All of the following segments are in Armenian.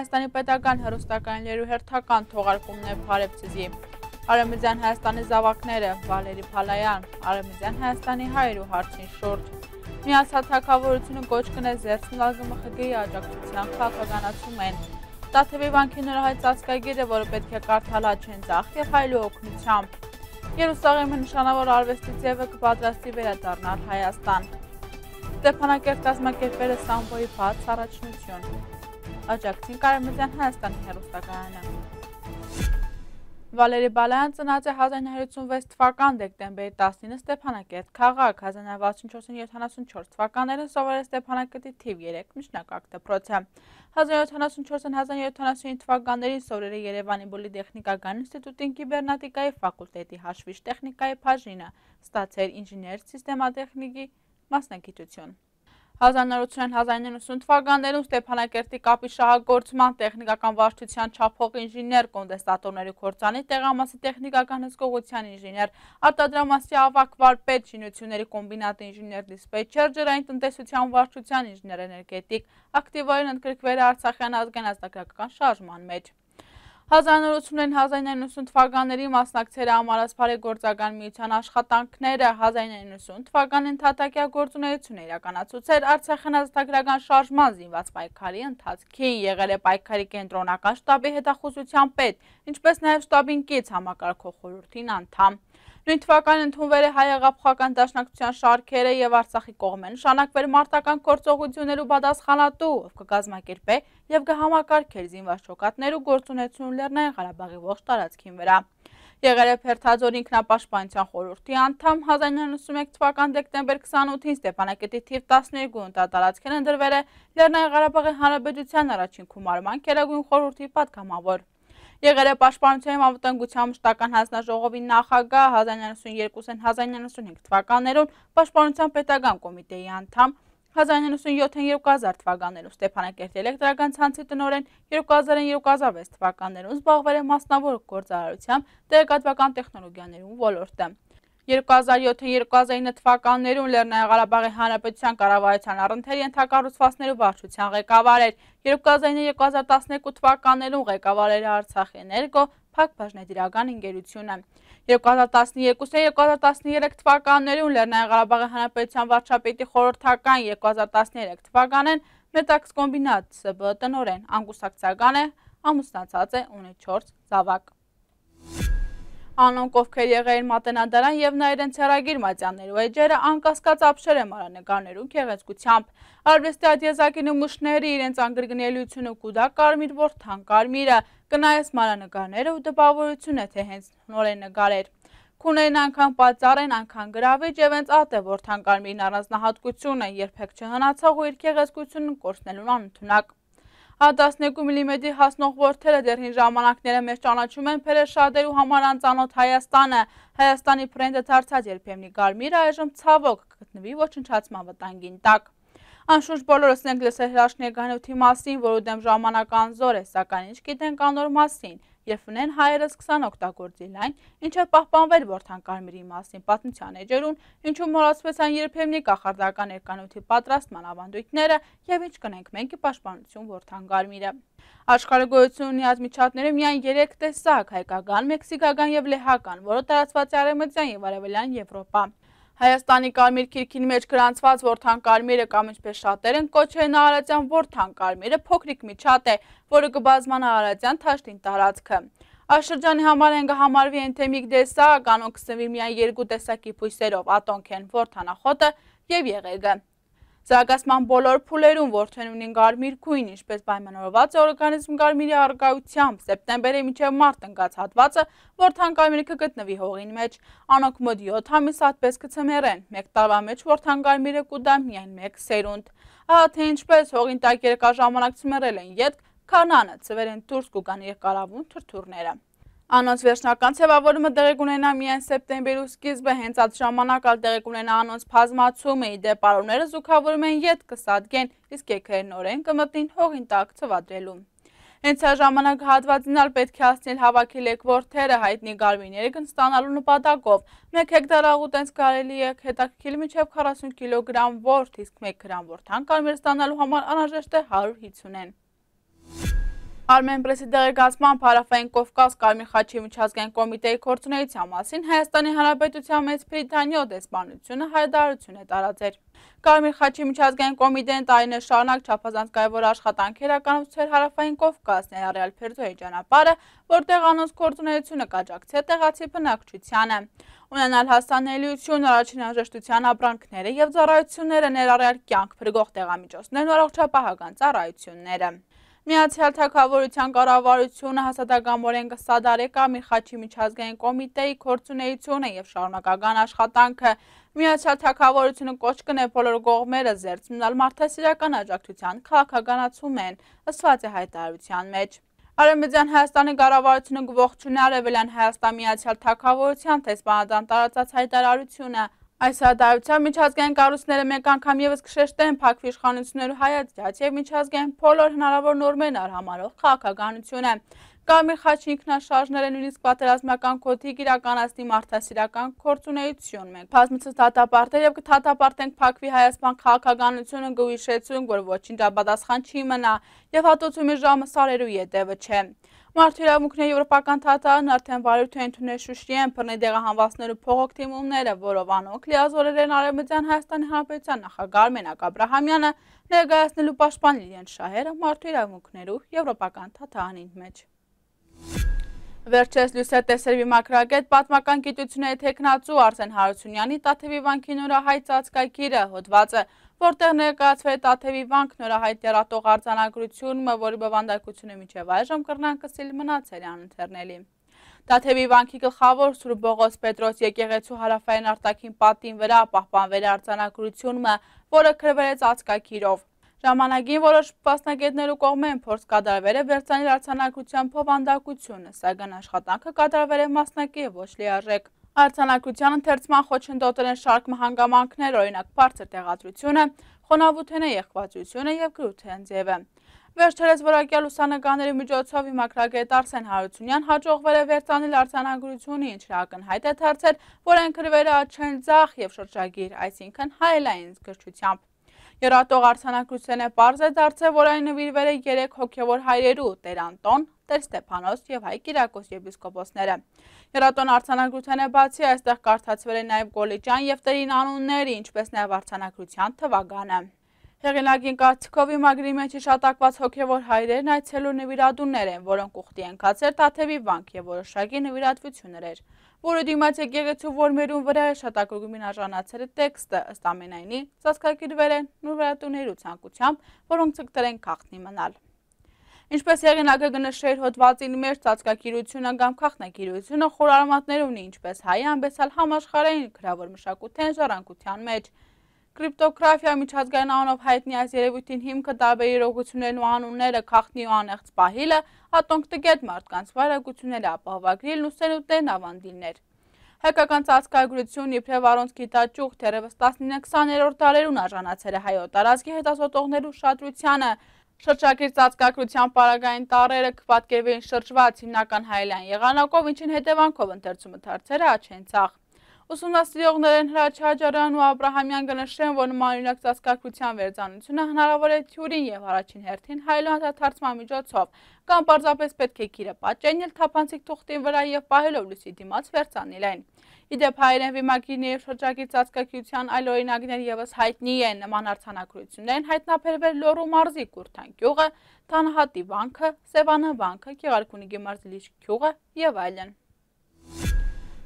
Հայաստանի պետական հերոստականներու հերթական թողարկումն է Փարեփցիզի։ Արեմիզյան Հայաստանի զավակները Վալերի Փալայան, Արեմիզյան Հայաստանի հայր ու հարցին շուրջ։ Միացած հակավորությունը կոչ կնես Զերծնալը ՄԽԳ-ի աջակցության քաղաքականացում են։ Տաթևի վանքի նորահայտ ծածկագիրը, որը պետք է կարդալա չեն ծախ եւ հայլու օգնությամբ։ Երուսաղեմը նշանավոր արվեստի ձևը կպատրաստի վերադառնալ Հայաստան։ Ստեփանակերտ կազմակերպել է Սամբոյի բաց առաջնություն աջակցին Կարեմյան Հայաստանի հերոստակայանը։ Վալերի Բալայան ծնած է 1956 թվական դեկտեմբերի 19-ը Ստեփանակերտ քաղաք, 1964-ին 74 թվականներին սովորել Ստեփանակերտի թիվ 3 միջնակարգ դպրոցը։ 1974-ին 1975 թվականներին սովորել է Երևանի Բոլի տեխնիկական ինստիտուտին կիբեռնատիկայի ֆակուլտետի հաշվիչ տեխնիկայի բաժինը, ստացել ինժեներ, սիստեմատեխնիկի մասնագիտություն։ 1990 թվականներում Ստեփանակերտի կապի շահագործման տեխնիկական վարչության չափող ինժիներ կոնդեստատորների կործանի տեղամասի տեխնիկական հսկողության ինժիներ, արտադրամասի ավակ վարպետ շինությունների կոմբինատ ինժիներ դիսպեյչեր, ջրային տնտեսության վարչության ինժիներ էներգետիկ, ակտիվորեն ընդգրկվել է Արցախյան ազգային ազգագրական շարժման մեջ։ 1980-ն 1990 թվականների մասնակցերը համարած բարեգործական միության աշխատանքները 1990 թվականին թատակյա գործունեությունը իրականացուց էր Արցախյան ազատագրական շարժման զինված պայքարի ընթացքին եղել է պայքարի կենտրոնական շտաբի հետախուզության պետ, ինչպես նաև շտաբին կից համակարգող խորհրդին անդամ։ Նույն թվականն ընդունվել է հայաղափխական դաշնակցության շարքերը եւ Արցախի կողմեն շանակվել մարտական գործողություններ ու պատասխանատու ով կգազմակերպե եւ կհամակարգեր զինված շոկատներու գործունեություն Լեռնային Ղարաբաղի ողջ տարածքին վրա։ Եղել է Փերթաձոր ինքնապաշտպանության խորհրդի անդամ 1991 թվական դեկտեմբեր 28-ին Ստեփանակերտի թիվ 12 ընտատարածքեն ընդրվել է Լեռնային Ղարաբաղի Հանրապետության առաջին գումարման Գերագույն խորհրդի պատգամավոր եղել է պաշտպանության անվտանգության մշտական հանձնաժողովի նախագահ 1992-1995 թվականներուն, պաշտպանության պետական կոմիտեի անդամ 1997-2000 թվականներում Ստեփանակերտի էլեկտրական ցանցի տնօրեն 2000-2006 թվականներում զբաղվել է մասնավոր գործարարությամբ տեղեկատվական տեխնոլոգիաներում ոլորտը։ 2007-2009 թվականներում Լեռնային Ղարաբաղի Հանրապետության կառավարության առընթեր ենթակառուցվածքներու վարչության ղեկավար էր։ 2009-2012 թվականներում ղեկավարել է Արցախի էներգո փակ բաժնետիրական ընկերությունը։ 2012-2013 թվականներում Լեռնային Ղարաբաղի Հանրապետության վարչապետի խորհրդական 2013 թվականն Մետաքս կոմբինատ ՍԲ տնորեն անգուսակցական է, ամուսնացած է, ունի 4 զավակ։ Անոնք ովքեր եղեին մատենադարան եւ նա իրենց հերագիր մատյաններու էջերը անկասկած ապշեր է մարանեգարներու քեղեցկությամբ։ Արվեստի ադյեզակի նմուշների իրենց անգրգնելիությունը կուդա կարմիր որդան կարմիրը, կնայես մարանեգարները ու դպավորություն է թե հենց նորեն նգարեր։ Կունեին անգան պատճառ են անգան գրավիչ և ենց ատ է որդան կարմիրն առանձնահատկությունը, երբեք չհնացող ու իր կեղեսկությունն կործնելուն անընդունակ։ Հա12 մմ-ի հասնող որդերը դերհին ժամանակները մեր ճանաչում են պերեշադերու համար անծանոտ Հայաստանը։ Հայաստանի պրենդը դարձած երբեմնի գարմիրը այժմ ծավոք կգտնվի ոչ ընչացման վտանգին տակ։ Անշունչ բոլորս ենք լսել հրաշնեգանյութի մասին, որ ուդեմ ժամանական զոր է, սական ինչ գիտենք անոր մասին եւ ֆնեն հայերը սկսան օգտագործել այն, ինչը պահպանվել Որթան Կարմիրի մասին պատմության էջերուն, ինչու մոռացվեցան երբեմնի կախարդական ներկանոթի պատրաստման ավանդույթները եւ ինչ կնենք մենք պաշտպանություն Որթան Կարմիրը։ Աշխարհի գոյություն ունի ազգմիջատները միայն 3 տեսակ՝ հայկական, մեքսիկական եւ լեհական, որը տարածված է արևմտյան եւ արևելյան Եվրոպա։ եվ Հայաստանի կարմիր քիրքին մեջ գրանցված որդան կարմիրը կամ ինչպես շատեր են կոչեն Արարատյան որդան կարմիրը փոքրիկ միջատ է, որը կբազման Արարատյան թաշտին տարածքը։ Այս շրջանի համար են կհամարվի ենթեմիկ դեսա, կանոն կսվի միայն երկու տեսակի պույսերով, ատոնք են որդանախոտը և եղեգը։ Զարգացման բոլոր փուլերում որդեն ունին գարմիր գույն, ինչպես պայմանավորված է օրգանիզմ գարմիրի առկայությամբ, սեպտեմբերի մինչև մարտ ընկած հատվածը, որդան գարմիրը կգտնվի հողին մեջ, անոք մոտ 7 ամիս հատպես կցմերեն, մեկ տարվա մեջ որդան գարմիրը կուտա միայն մեկ սերունդ։ Ահա թե ինչպես հողին տակ երկար ժամանակ ցմերել են ետք, քանանը, ծվերեն դուրս կուգան երկարավուն թրթուրները։ Անոնց վերջնական ձևավորումը տեղի կունենա միայն սեպտեմբերու սկիզբը, հենց այդ ժամանակ ալ տեղի կունենա անոնց բազմացումը, իդե պարոնները զուգավորում են յետ կսադգեն, իսկ եկերն օրեն կմտնին հողին տակ ծվադրելու։ Հենց այս ժամանակ հատվածին ալ պետք է հասնել հավաքի լեկվորթերը հայտնի գարմիները կնստանալու նպատակով։ 1 հեկտար աղուտենց կարելի է հետաքրքիր միջև 40 կիլոգրամ որթ, իսկ 1 գրամ որթան կարմիր ստանալու համար անհրաժեշտ է 150 են։ Արմենպրեսի դեղեկացմամբ հարավային Կովկաս Կարմիր խաչի միջազգային կոմիտեի կորձունեության մասին Հայաստանի Հանրապետության մեծ Բրիտանիա օդեսպանությունը հայտարարություն է տարածել։ Կարմիր խաչի միջազգային կոմիտեն տարիներ շարունակ չափազանց կարևոր աշխատանք էր ականացրել հարավային Կովկասն ներառյալ Փերդոյի ճանապարհը, որտեղ անոնց կորձունեությունը կաջակցի տեղացի բնակչությանը։ Ունենալ հասանելիություն, առաջին անհրաժեշտության ապրանքները եւ ծառայությունները ներառյալ կյանք բրգող տեղամիջոցներն ու առողջապահական ծառայությունները։ Միացյալ թակավորության կառավարությունը հասարակամորեն կսադարե կամի խաչի միջազգային կոմիտեի կորձունեությունը և շարունակական աշխատանքը։ Միացյալ թակավորությունը կոչ կն է բոլոր գողմերը զերծ մնալ մարդասիրական աջակցության քաղաքականացում են, ըսված է հայտարարության մեջ։ Արևմտյան Հայաստանի կառավարությունը գողջունի Արևելյան Հայաստան Միացյալ թակավորության տեսպանադան տարածած հայտարարությունը Այս հադարության միջազգային կարուսները մեկ անգամ եվս կշեշտեն պակվի իշխանություններ ու հայացյաց և միջազգային պոլոր հնարավոր նորմեն արհամարող խաղակագանություն է։ Կամիր խաչի ինքնաշարժները նույնիսկ պատերազմական կոթիկ իրականացնի մարդասիրական կործունեություն մենք։ Պազմիցս դատապարտեր և կթատապարտենք պակվի Հայասպան քաղաքականությունը գույշեցույն, որ ոչինչ ապատասխան չի մնա և հատոցումի ժամը սարերու ետևը չէ։ Մարդու իրավունքների եվրոպական թատարն արդեն վարյութի ընդունել շուշի են պրնի դեղը հանվասնելու փողոք թիմումները, որով անոնք լիազորել են արեմության Հայաստանի Հանապետության նախագար Մենակ Աբրահամյանը ներգայացնելու պաշտպան Լիլիան Շահերը մարդու իրավունքներու եվրոպական թատարանին մեջ։ Վերջես լույսը տեսերվի մակրագետ պատմական գիտությունների թեքնացու Արսեն Հարությունյանի տաթևի վանքի նորահայ ծացկայքիրը հոտվածը որտեղ ներկայացվել Տաթևի վանք նորահայտ երատող արձանագրությունը, որի բովանդակությունը միջև այժմ կրնան կսիլ մնացել է անընթերնելի։ Տաթևի վանքի գլխավոր Սուրբ Բողոս Պետրոս եկեղեցու հարավային արտաքին պատին վրա պահպանվել է արձանագրությունը, որը քրվերեց ածկակիրով։ Ժամանակին որոշ պասնագետներու կողմեն փորձ կատարվել է վերցանիլ արձանակության փովանդակությունը, սակայն աշխատանքը կատարվել է մասնակի ոչ լիարժեք։ Արձանակության ընթերցման խոչընդոտել են շարք մահանգամանքներ, օրինակ բարձր տեղադրությունը, խոնավութենը, եղբացությունը եւ գրութեն ձևը։ Վերջերս որակյալ ուսանականների միջոցով իմակրագետ Արսեն Հարությունյան հաջողվել է վերցանել արձանագրությունը, ինչը ակնհայտ է դարձել, որ ընկրվել է աչեն ձախ եւ շրջագիր, այսինքն հայելային զգրչությամբ։ Եռատող արձանակրության է պարզ է դարձել, որ այն նվիրվել է երեկ հոգևոր հայրերու՝ Տեր Անտոն, Տեր Ստեփանոս եւ Հայ Կիրակոս եպիսկոպոսները։ Երատոն արցանագրության է բացի այստեղ կարդացվել է նաեւ գոլիճան եւ տերին անունները, ինչպես նաեւ արցանագրության թվականը։ Հեղինակին կարծիքով իմագրի մեջ շատակված հոգևոր հայրերն այցելու նվիրատուններ են, որոնք ուխտի ենքացեր թաթևի վանք և որոշակի նվիրատվություններ էր որը դիմաց է գեղեցու որմերուն վրա է շատագրումին աժանացերը տեքստը, աստ ամենայնի ծասկարգիրվել են նուրվերատուներու ծանկությամբ, որոնք ծգտրեն կաղթնի մնալ։ Ինչպես եղինակը գնշեր հոտվածին մեր ծացկակիրությունը կամ կաղթնակիրությունը խորարմատներում ինչպես հայ անբեսալ համաշխարային գրավոր մշակութեն ժառանկության մեջ։ Կրիպտոգրաֆիա միջազգային անունով հայտնի այս երևույթին հիմքը տարբեր իրողություններն ու անունները քաղտնի ու անեղծ պահիլը, հատոնք տգետ մարդկանց վարակությունները ապահովագրիլն ու սերուտներն ավանդիլներ։ Հայկական ծածկագրություն իբրև առոնց գիտաճուղ թերևս 19-20-րդ դարերուն արժանացել է հայոց տարածքի հետազոտողներու շատրությանը։ Շրջակիր ծածկագրության պարագային տարերը կպատկերվեին շրջված հիմնական հայելյան եղանակով, ինչին հետևանքով ընթերցումը դարձել է աչենցախ։ Ուսումնասիրողներն Հրաչ Հաջարյանն ու Աբ รา համյան կնշեն, որ նման օրինակ ծածկակրության վերջանությունը հնարավոր է թյուրին եւ առաջին հերթին հայլանդաթարցման միջոցով, կամ պարզապես պետք է գիրը պատճեն ել թափանցիկ թուղթի վրա եւ պահելով լույսի դիմաց վերցանել այն։ Իդեպ հայերեն վիմագիրների շրջակի ծածկակրության այլ օրինակներ եւս հայտնի են նման արցանակրություններն հայտնաբերվել Լոռու մարզի Կուրթան գյուղը, Թանհատի վանքը, Սևանը վանքը, Գեղարքունիքի մարզի լիճ գյուղը եւ այլն։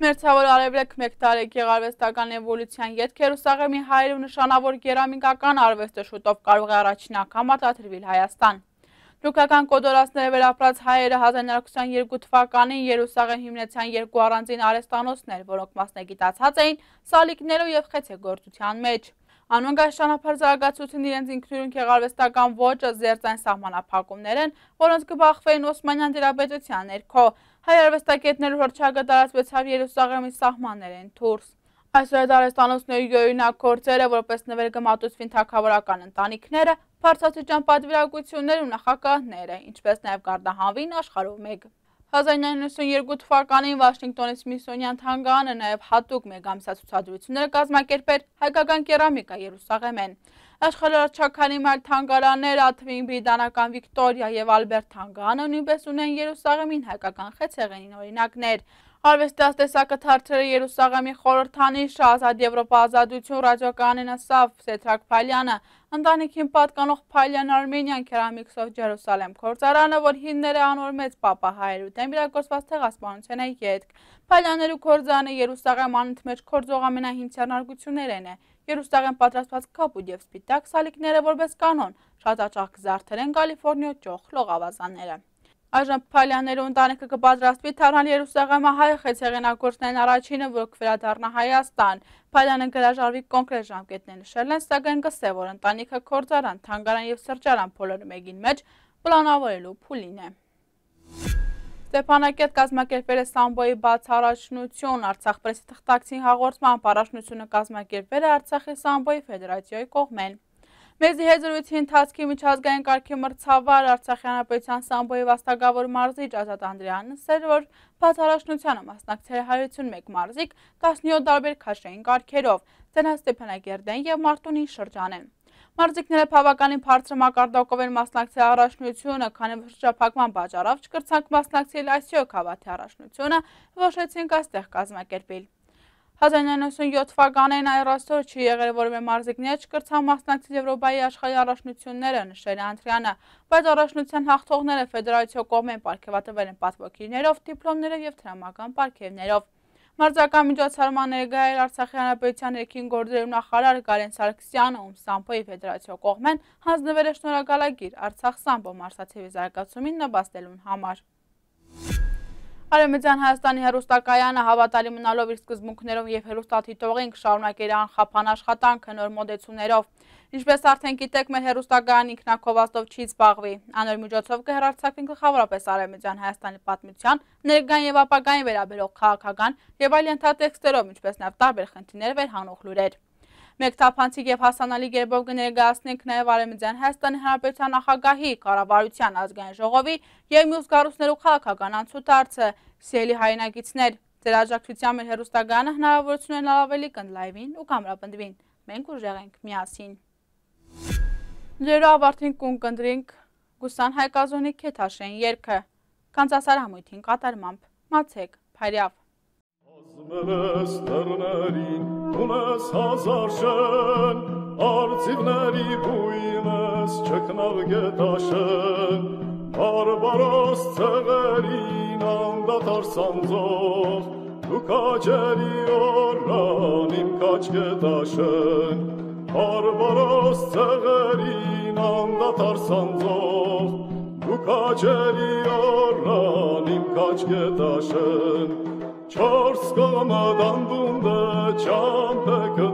Մերցավոր արևլեք մեկ տարեք եղարվեստական էվոլյության ետք Հերուսաղեմի հայր ու նշանավոր գերամիկական արվեստը շուտով կարող է առաջինակամ արտադրվել Հայաստան։ Թուրքական կոդորածները վերապրած հայերը 1922 թվականին Երուսաղեմ հիմնեցան երկու առանձին արեստանոցներ, որոնք մասնագիտացած էին սալիկներով եւ խեցեգործության մեջ։ Անոնգայ շանապար զարգացություն իրենց ինքնուրույն քեղարվեստական ոճը զերծ այն սահմանափակումներ են, որոնց կբախվեին Օսմանյան դիրաբեդության ներքո, Հայ արվեստագետներու հրճակը տարածվեցավ Երուսաղեմի սահմաններեն դուրս։ Այսօր այդ արվեստանոցների գոյունակ գործերը, որպես նվեր գմատուցվին թակավորական ընտանիքները, բարձրացիճան պատվիրակություններ ու նախակահները, ինչպես նաև գարդահանվին աշխարհով մեկ։ 1992 թվականին Վաշինգտոնից Միսոնյան թանգանը նաև հատուկ մեգամսա ցուցադրությունները կազմակերպեր հայկական կերամիկա Երուսաղեմեն։ Աշխարհարչականի մայր թանգարաններ Աթվին Բրիտանական Վիկտորիա եւ Ալբերտ թանգանը նույնպես ունեն Երուսաղեմին հայկական խեցեղենին օրինակներ։ Արվեստաստեսակը թարցրը երուսաղեմի խորորդանիշ ազատ եվրոպա ազադություն ռաջոկանին ասավ Սետրակ պալյանը, ընդանիքին պատկանող պալյան արմենյան կերամիքսով ջերուսալեմ քործարանը, որ հինները անոր մեծ պապահայր ու տեմբիրակոսված թեղասպանության է ետք։ Պալյաներու քործանը երուսաղեմ անընդ մեջ քորձող ամենահին ծառնարգություններն է, Երուստաղեն պատրաստված կապուտ և սպիտակ սալիքները որպես կանոն, շատ աճախ կզարդեր են գալիվորնիո ճող լողավազանները։ Այժմ պալյաներու ընտանիքը կպատրաստվի թարան երուսաղեմը հայ խեց հեղենակործնեն առաջինը, որ կվերադարնա Հայաստան։ Պալյանը գրաժարվի կոնքրետ ժամկետն է նշել են, սագեն գսե, որ ընտանիքը կործարան, թանգարան և սրջարան պոլոր մեկին մեջ պլանավորելու պուլին է։ Ստեպանակետ կազմակերպել է Սամբոյի բաց հարաշնություն, Արցախ պրեսի թղթակցին հաղորդման պարաշնությունը կազմակերպել է Արցախի Սամբոյի վեդրացիոյի կողմեն։ Մեզի հետ զրույցի ընթացքի միջազգային կարգի մրցավար Արցախի Հանրապետության Սամբոյի վաստակավոր մարզիչ Ազատ Անդրեանը ասել, որ բացառաշնությանը մասնակցել 101 մարզիկ 17 տարբեր քաշային կարգերով՝ Ձենաս Ստեփանակերտեն եւ Մարտունի շրջանեն։ Մարզիկները բավականին բարձր մակարդակով են մասնակցել առաջնությունը, քանի որ շրջափակման պատճառով չկրցանք մասնակցել այս 7 հավաքի առաջնությունը, որոշեցինք այստեղ կազմակերպել։ 1997 թվականին Այրաստոր չի եղել որևէ մարզիկներ չկրցան մասնակցել Եվրոպայի աշխարհի առաջնությունները նշել է Անտրյանը, բայց առաջնության հաղթողները ֆեդերացիա կողմեն ապարգևատվել են պատվոգիրներով, դիպլոմներով եւ դրամական ապարգևներով։ Մարզական միջոցառման ներկայ էր Արցախի հանրապետության ներքին գործերի նախարար Գարեն Սարգսյանը, ում Սամփոյի ֆեդերացիա կողմեն հանձնվել է շնորհակալագիր Արցախ Սամփո մարզացիվի զարգացումին նպաստելուն համար։ Արևմտյան Հայաստանի հերոստակայանը հավատարի մնալով իր սկզբունքներով և հերոստաթիտողին կշարունակեր անխապան աշխատանքը նոր մոդեցուներով։ Ինչպես արդեն գիտեք, մեր հերոստագան ինքնակովաստով չի զբաղվի։ Անոր միջոցով կհերարցակվին գլխավորապես Արևմտյան Հայաստանի պատմության, ներգան և ապագային վերաբերող քաղաքական և այլ ենթատեքստերով, ինչպես նաև տարբեր խնդիրներ վերհանող լուրեր։ Մեկ թափանցիկ եւ հասանելի գերբով կներկայացնենք նաեւ Արեմիջյան Հայաստանի Հանրապետության նախագահի, կառավարության ազգային ժողովի եւ մյուս գառուցներու քաղաքական անցուդարձը։ Սիրելի հայրենակիցներ, ձեր աջակցությամբ մեր հերոստականը հնարավորություն են լավավելի կնդլայվին ու կամրապնդվին։ Մենք ուժեղ ենք միասին։ Ձերո ավարտին կուն կնդրինք Գուսան Հայկազոնի քեթաշեն երգը։ Կանցասար համույթին կատարմամբ։ Մացեք, Փարիավ Մելստերների ունես հազար շեն, արձիվների բույն ես չկնավ գետաշեն, բարբարոս ծեղերին անդատար սանձող, դու կաջերի օրլան իմ կաչ գետաշեն, բարբարոս ծեղերին անդատար սանձող, դու կաջերի օրլան իմ կաչ գետաշեն, չորս կողմը դանդուն դա չամփակը